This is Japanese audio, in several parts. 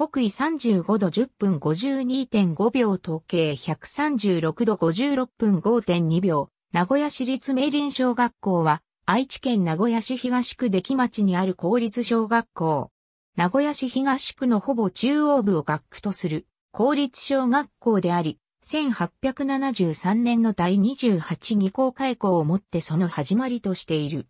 北緯35度10分52.5秒統計136度56分5.2秒、名古屋市立明林小学校は、愛知県名古屋市東区出来町にある公立小学校。名古屋市東区のほぼ中央部を学区とする公立小学校であり、1873年の第28議校開校をもってその始まりとしている。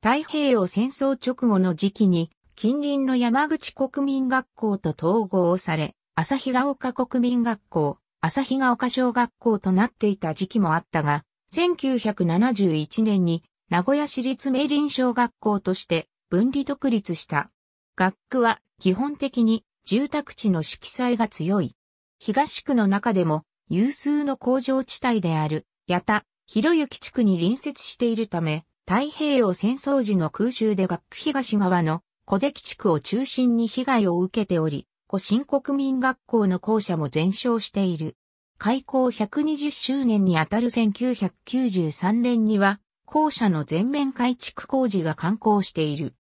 太平洋戦争直後の時期に近隣の山口国民学校と統合され、朝日が丘国民学校、朝日が丘小学校となっていた時期もあったが、1971年に名古屋市立明林小学校として分離独立した。学区は基本的に住宅地の色彩が強い。東区の中でも有数の工場地帯である、八田、広行地区に隣接しているため、太平洋戦争時の空襲で学区東側の小出来地区を中心に被害を受けており、古新国民学校の校舎も全焼している。開校120周年にあたる1993年には、校舎の全面改築工事が完工している。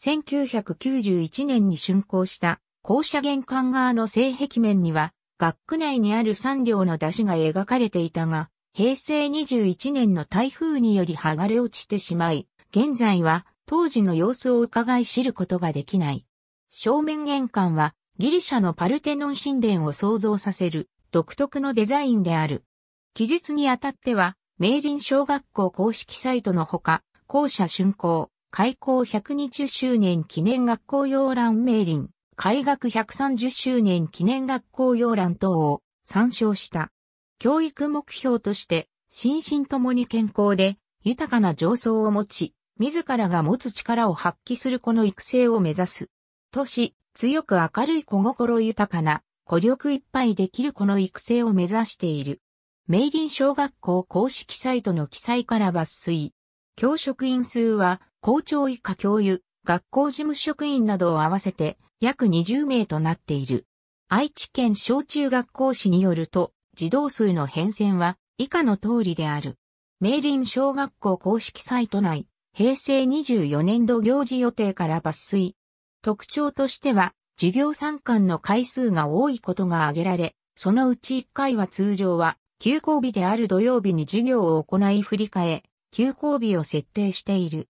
1991年に竣工した校舎玄関側の西壁面には、学区内にある3両の出しが描かれていたが、平成21年の台風により剥がれ落ちてしまい、現在は当時の様子を伺い知ることができない。正面玄関はギリシャのパルテノン神殿を想像させる独特のデザインである。記述にあたっては、明林小学校公式サイトのほか、校舎竣工、開校120周年記念学校要覧明林、開学130周年記念学校要覧等を参照した。教育目標として、心身ともに健康で、豊かな上層を持ち、自らが持つ力を発揮する子の育成を目指す。都市、強く明るい子心豊かな、孤力いっぱいできる子の育成を目指している。明林小学校公式サイトの記載から抜粋。教職員数は、校長以下教諭、学校事務職員などを合わせて約20名となっている。愛知県小中学校市によると、児童数の変遷は以下の通りである。明林小学校公式サイト内、平成24年度行事予定から抜粋。特徴としては、授業参観の回数が多いことが挙げられ、そのうち1回は通常は、休校日である土曜日に授業を行い振り替え、休校日を設定している。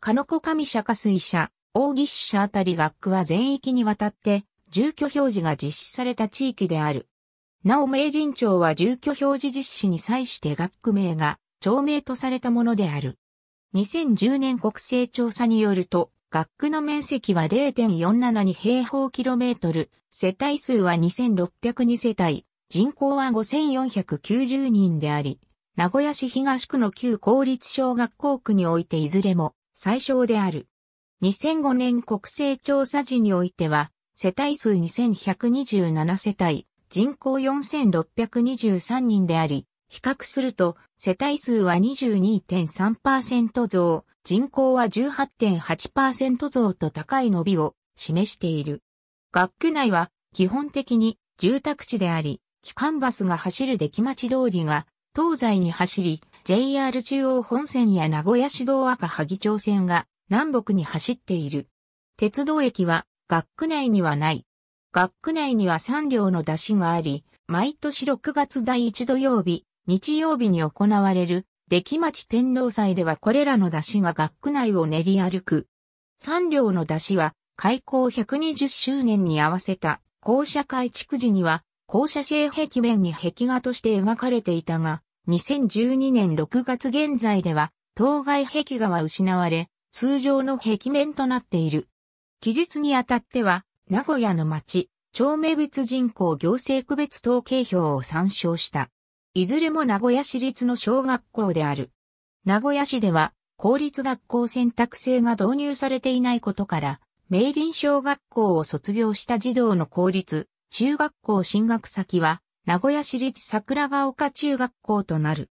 鹿の子上社下水社、大岸社あたり学区は全域にわたって、住居表示が実施された地域である。なお明林町は住居表示実施に際して学区名が、町名とされたものである。2010年国勢調査によると、学区の面積は0.472平方キロメートル、世帯数は2602世帯、人口は5490人であり、名古屋市東区の旧公立小学校区においていずれも最小である。2005年国勢調査時においては、世帯数2127世帯、人口4623人であり、比較すると、世帯数は22.3%増、人口は18.8%増と高い伸びを示している。学区内は基本的に住宅地であり、機関バスが走る出来町通りが東西に走り、JR 中央本線や名古屋市道赤萩町線が南北に走っている。鉄道駅は学区内にはない。学区内には3両の出しがあり、毎年6月第1土曜日、日曜日に行われる、出来町天皇祭ではこれらの出汁が学区内を練り歩く。三両の出汁は、開港120周年に合わせた、校舎改築時には、校舎性壁面に壁画として描かれていたが、2012年6月現在では、当該壁画は失われ、通常の壁面となっている。記述にあたっては、名古屋の町、町名別人口行政区別統計表を参照した。いずれも名古屋市立の小学校である。名古屋市では、公立学校選択制が導入されていないことから、明林小学校を卒業した児童の公立、中学校進学先は、名古屋市立桜ヶ丘中学校となる。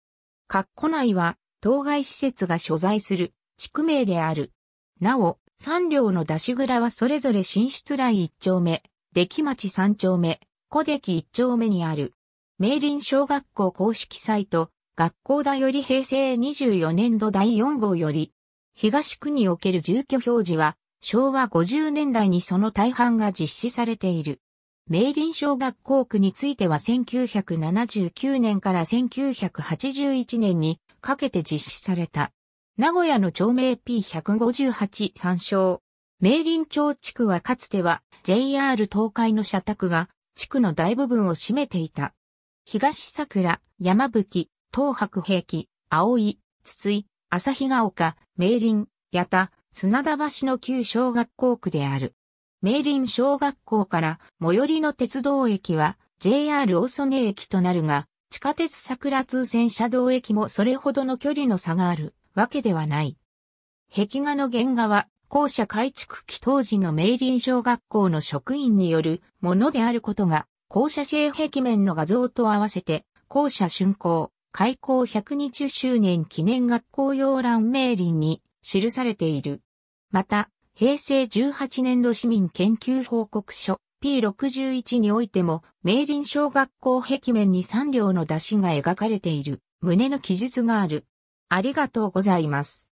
括弧内は、当該施設が所在する地区名である。なお、三両の出し蔵はそれぞれ新出来一丁目、出来町三丁目、小出来一丁目にある。明林小学校公式サイト、学校だより平成24年度第4号より、東区における住居表示は、昭和50年代にその大半が実施されている。明林小学校区については1979年から1981年にかけて実施された。名古屋の町名 P158 参照。明林町地区はかつては JR 東海の社宅が地区の大部分を占めていた。東桜、山吹、東白壁、青井、筒井、旭ヶ丘、明林、八田、砂田橋の旧小学校区である。明林小学校から最寄りの鉄道駅は JR 大曽根駅となるが、地下鉄桜通線車道駅もそれほどの距離の差があるわけではない。壁画の原画は、校舎改築期当時の明林小学校の職員によるものであることが校舎性壁面の画像と合わせて、校舎竣工、開校120周年記念学校要覧名林に記されている。また、平成18年度市民研究報告書 P61 においても、名林小学校壁面に3両の出しが描かれている、胸の記述がある。ありがとうございます。